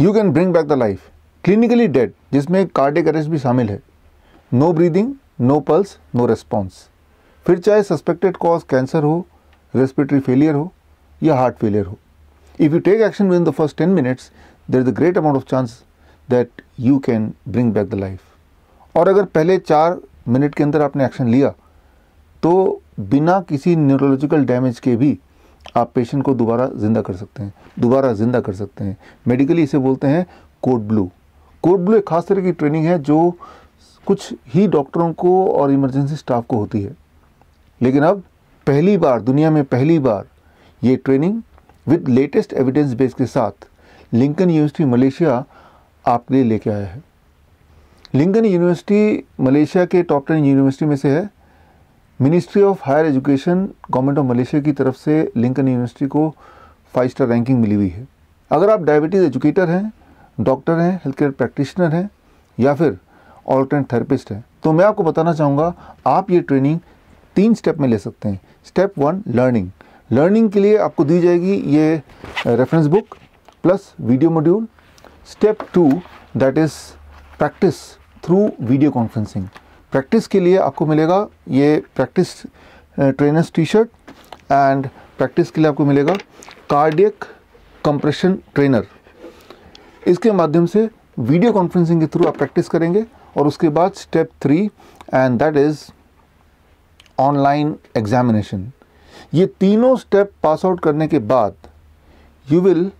you can bring back the life clinically dead जिसमें cardiac arrest भी शामिल है no breathing no pulse no response फिर चाहे सस्पेक्टेड कॉज कैंसर हो रेस्पिरेटरी फेलियर हो या हार्ट फेलियर हो if you take action within the first ten minutes there is a great amount of chance that you can bring back the life और अगर पहले चार minute के अंदर आपने एक्शन लिया तो बिना किसी न्यूरोलॉजिकल डैमेज के भी आप पेशेंट को दोबारा ज़िंदा कर सकते हैं दोबारा ज़िंदा कर सकते हैं मेडिकली इसे बोलते हैं कोड ब्लू कोड ब्लू एक खास तरह की ट्रेनिंग है जो कुछ ही डॉक्टरों को और इमरजेंसी स्टाफ को होती है लेकिन अब पहली बार दुनिया में पहली बार ये training with latest evidence base के साथ लिंकन यूनिवर्सिटी मलेशिया आपके लिए लेके आया है लिंकन यूनिवर्सिटी मलेशिया के टॉप टेन यूनिवर्सिटी में से है ministry of higher education government of Malaysia की तरफ से लिंकन यूनिवर्सिटी को फाइव स्टार रैंकिंग मिली हुई है अगर आप डायबिटीज़ एजुकेटर हैं डॉक्टर हैं हेल्थ केयर प्रैक्टिशनर हैं या फिर ऑल्टरनेट थेरेपिस्ट हैं तो मैं आपको बताना चाहूँगा आप ये ट्रेनिंग तीन स्टेप में ले सकते हैं स्टेप वन लर्निंग लर्निंग के लिए आपको दी जाएगी ये reference book plus video module step two that is practice through video conferencing practice के लिए आपको मिलेगा ये practice trainers T shirt and practice के लिए आपको मिलेगा कार्डियक कंप्रेशन ट्रेनर इसके माध्यम से वीडियो कॉन्फ्रेंसिंग के थ्रू आप प्रैक्टिस करेंगे और उसके बाद step three and that is online examination ये तीनों स्टेप पास आउट करने के बाद you will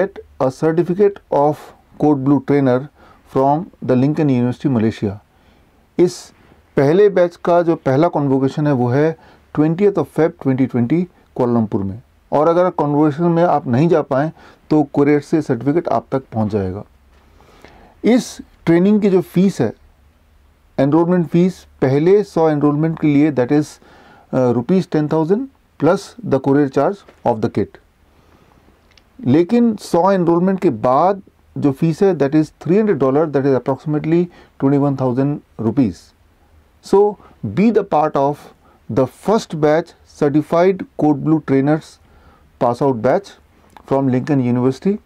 get a certificate of code blue trainer from the Lincoln University Malaysia इस पहले बैच का जो पहला कॉन्वोकेशन है वो है ट्वेंटी ऑफ फेब 2020 कोलमपुर में और अगर कॉन्वोकेशन में आप नहीं जा पाएँ तो कुरियर से सर्टिफिकेट आप तक पहुँच जाएगा इस ट्रेनिंग की जो फीस है एनरोलमेंट फ़ीस पहले सौ एनरोलमेंट के लिए that is rupees ten thousand plus the courier charge of the kit लेकिन सौ एनरोलमेंट के बाद The fee है that is 300 dollar that is approximately 21000 rupees so be the part of the first batch certified code blue trainers pass out batch from lincoln university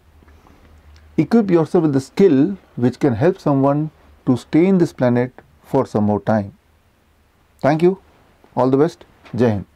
equip yourself with the skill which can help someone to stay in this planet for some more time thank you all the best jai hind